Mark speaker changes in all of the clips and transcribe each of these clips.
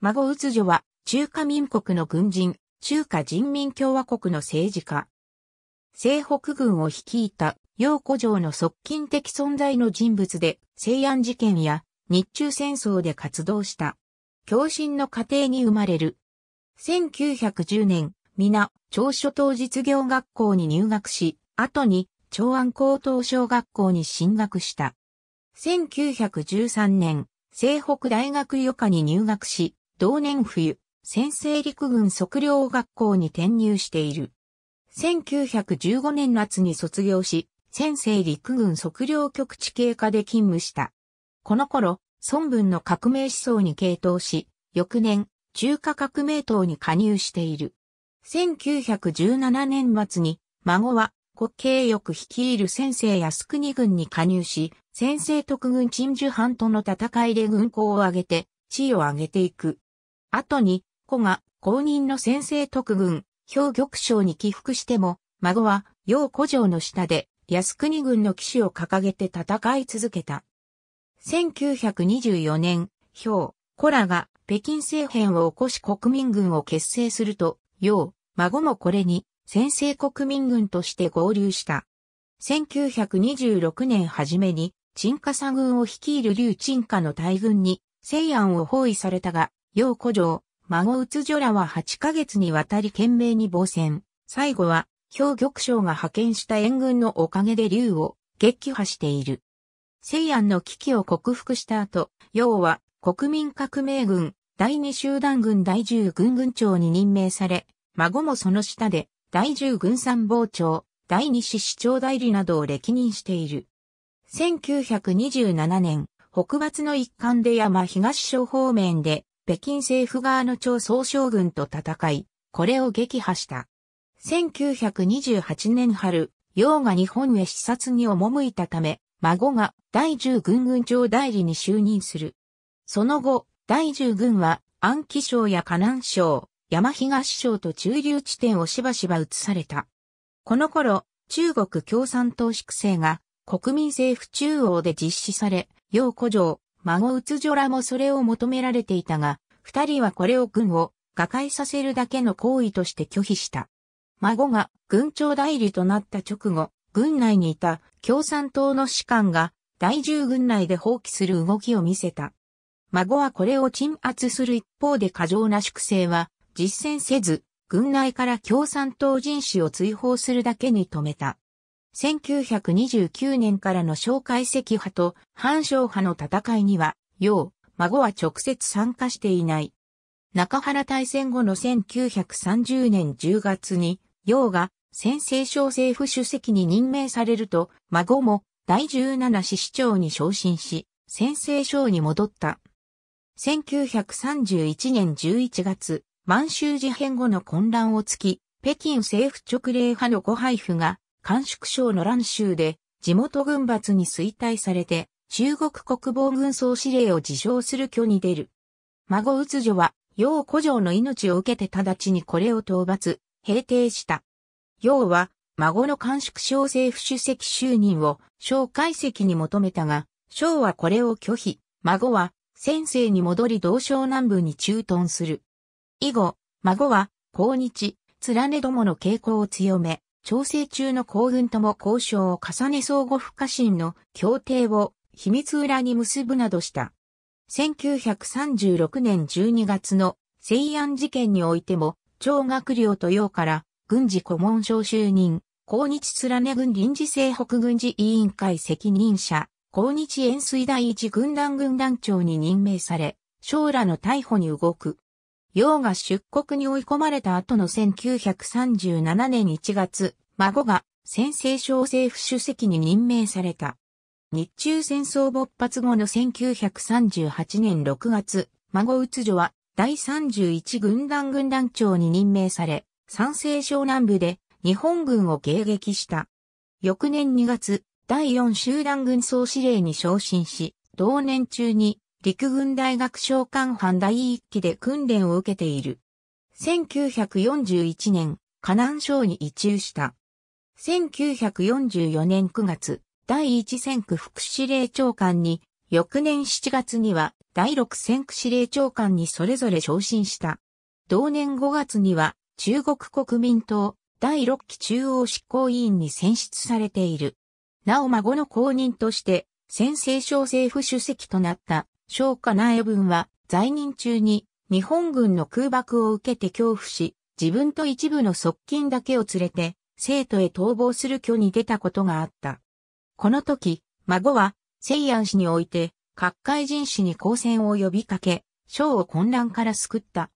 Speaker 1: 孫宇女は、中華民国の軍人、中華人民共和国の政治家。西北軍を率いた、陽子城の側近的存在の人物で、西安事件や日中戦争で活動した。共振の家庭に生まれる。1910年、皆、長所島実業学校に入学し、後に、長安高等小学校に進学した。1913年、西北大学予科に入学し、同年冬、先制陸軍測量学校に転入している。1915年夏に卒業し、先生陸軍測量局地形過で勤務した。この頃、孫文の革命思想に傾倒し、翌年、中華革命党に加入している。1917年末に、孫は国慶翼率いる先生靖国軍に加入し、先生特軍陳寿藩との戦いで軍港を挙げて、地位を上げていく。後に、子が公認の先生特軍、兵玉将に起伏しても、孫は、陽古城の下で、靖国軍の騎士を掲げて戦い続けた。1924年、兵、子らが北京政変を起こし国民軍を結成すると、陽、孫もこれに、先制国民軍として合流した。1926年初めに、鎮火佐軍を率いる劉鎮火の大軍に、西安を包囲されたが、陽古城、孫うつ女らは8ヶ月にわたり懸命に防戦。最後は、兵玉将が派遣した援軍のおかげで竜を撃破している。西安の危機を克服した後、陽は国民革命軍第二集団軍第十軍軍長に任命され、孫もその下で第十軍参謀長、第二市市長代理などを歴任している。1927年、北伐の一環で山東省方面で北京政府側の張総将軍と戦い、これを撃破した。1928年春、楊が日本へ視察に赴いたため、孫が第十軍軍長代理に就任する。その後、第十軍は安徽省や河南省、山東省と中流地点をしばしば移された。この頃、中国共産党粛清が国民政府中央で実施され、楊古城、孫うつ女らもそれを求められていたが、二人はこれを軍を瓦解させるだけの行為として拒否した。孫が軍長代理となった直後、軍内にいた共産党の士官が第十軍内で放棄する動きを見せた。孫はこれを鎮圧する一方で過剰な粛清は実践せず、軍内から共産党人士を追放するだけに止めた。1929年からの小介析派と反省派の戦いには、要、孫は直接参加していない。中原大戦後の1930年10月に、陽が先制省政府主席に任命されると、孫も第17市市長に昇進し、先制省に戻った。1931年11月、満州事変後の混乱をつき、北京政府直令派の五配布が、甘粛省の乱州で地元軍閥に衰退されて、中国国防軍総司令を自称する虚に出る。孫宇女は、楊古城の命を受けて直ちにこれを討伐、平定した。楊は、孫の監縮小政府主席就任を、小解析に求めたが、小はこれを拒否、孫は、先生に戻り同省南部に駐屯する。以後、孫は、後日、連ねどもの傾向を強め、調整中の幸軍とも交渉を重ね相互不可侵の協定を秘密裏に結ぶなどした。1936年12月の西安事件においても、張学良と洋から軍事顧問省就任、抗日連軍臨時西北軍事委員会責任者、抗日円水第一軍団軍団長に任命され、将らの逮捕に動く。洋が出国に追い込まれた後の1937年1月、孫が先制省政府主席に任命された。日中戦争勃発後の1938年6月、孫宇津女は第31軍団軍団長に任命され、山西省南部で日本軍を迎撃した。翌年2月、第4集団軍総司令に昇進し、同年中に陸軍大学召官班第1期で訓練を受けている。1941年、河南省に移住した。1944年9月、第1戦区副司令長官に、翌年7月には第6戦区司令長官にそれぞれ昇進した。同年5月には中国国民党第6期中央執行委員に選出されている。なお孫の公認として先制省政府主席となった小家苗文は在任中に日本軍の空爆を受けて恐怖し、自分と一部の側近だけを連れて、生徒へ逃亡する居に出たことがあった。この時、孫は、西安市において、各界人士に交戦を呼びかけ、省を混乱から救った。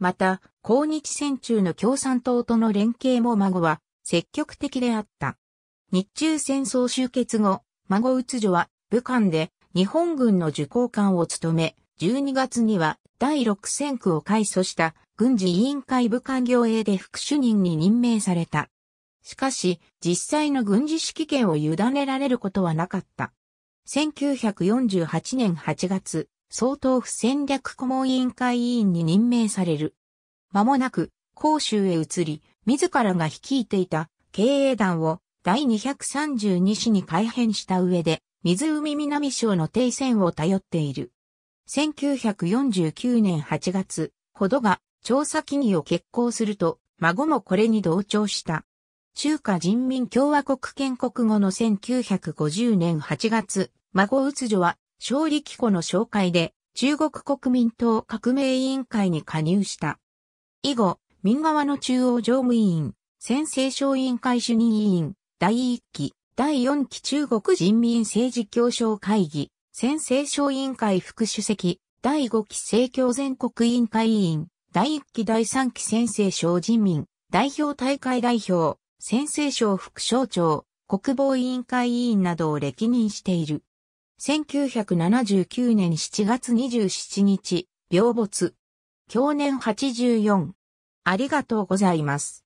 Speaker 1: また、抗日戦中の共産党との連携も孫は積極的であった。日中戦争終結後、孫宇津女は武漢で日本軍の受講官を務め、12月には第6戦区を改祖した軍事委員会武漢行営で副主任に任命された。しかし、実際の軍事指揮権を委ねられることはなかった。1948年8月、総統府戦略顧問委員会委員に任命される。間もなく、広州へ移り、自らが率いていた経営団を第232市に改編した上で、水海南省の停戦を頼っている。1949年8月、ほどが調査機義を決行すると、孫もこれに同調した。中華人民共和国建国後の1950年8月、孫宇女は、勝利機構の紹介で、中国国民党革命委員会に加入した。以後、民側の中央常務委員、先制小委員会主任委員、第1期、第4期中国人民政治協商会議、先制小委員会副主席、第5期政教全国委員会委員、第1期第3期先制小人民、代表大会代表、先生省副省庁、国防委員会委員などを歴任している。1979年7月27日、病没。去年84。ありがとうございます。